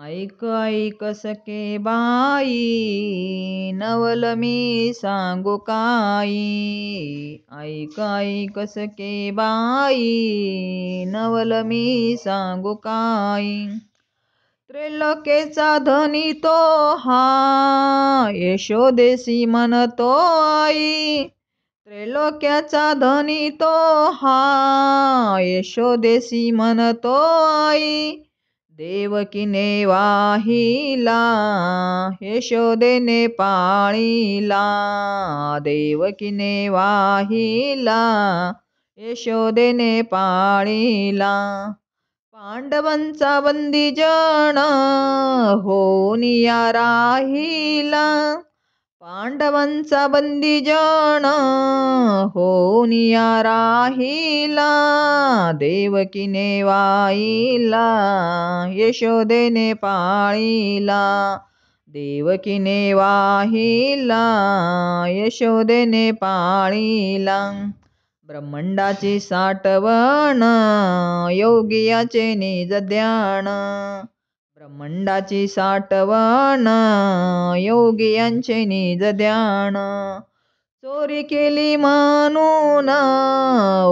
ऐक ऐक सके बाई नवल मी सांगू काई ऐक ऐक सके बाई नवल मी सांगू काई त्रैलोकेचा धनी तो हा यशोदेसी म्हणतो आई त्रैलोक्याचा धनी तो हा यशोदेसी म्हणतो आई देवकीने वाहिला यशोदेने पाळीला देवकीने वाहिला यशोदेने पाळीला पांडवांचा बंदी जण होनिया राहीला पांडवांचा बंदी जण होनिया राहिला देवकीने वाईला यशोदेने पाळीला देवकीने वाहिला यशोदेने पाळीला ब्रह्मंडाची साठवण योगियाचे निज ध्यान ब्रह्मंडाची साठवण योगी यांचे निज ध्यान चोरी केली ना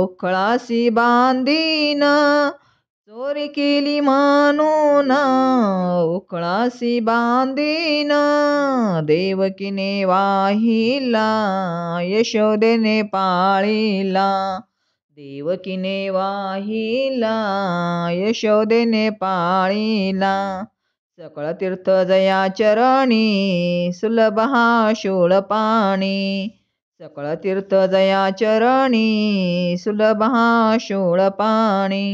उखळाशी बांधीन चोरी केली ना उखळाशी बांधीन देवकीने वाहिला यशोदेने पाळीला देवकीने वाहिला यशोदेने पाळीला सकळ तीर्थ जया चरणी सुलभ हा शूळ पाणी सकळ तीर्थ जया चरणी सुलभ हा शूळ पाणी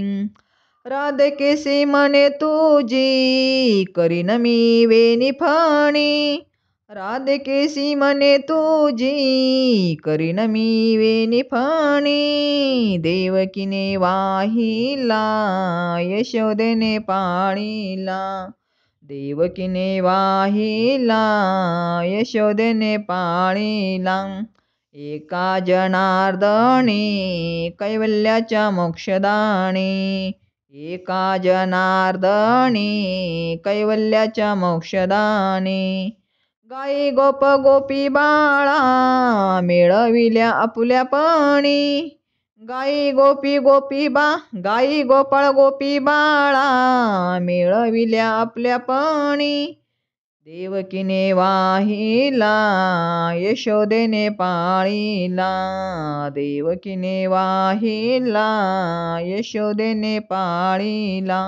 राधे केसी म्हणे तुझी करीन मी वेणी फणी राधे केसी मने तुझी करीन मी वेणी फणी देवकीने वाहिला यशोदेने पाळीला देवकीने वाहिला यशोदेने पाळीला एका जनार्दणी कैवल्याच्या मोक्षदाणी एका जनार्दणी कैवल्याच्या मोक्षदाणी गाई गोप गोपी बाळा मिळविल्या आपल्या पाणी गाई गोपी गोपी बा गाई गोपाळ गोपी बाळा मिळविल्या आपल्या पाणी देवकीने वाहिला यशोदेने पाळीला देवकीने वाहिला यशोदेने पाळीला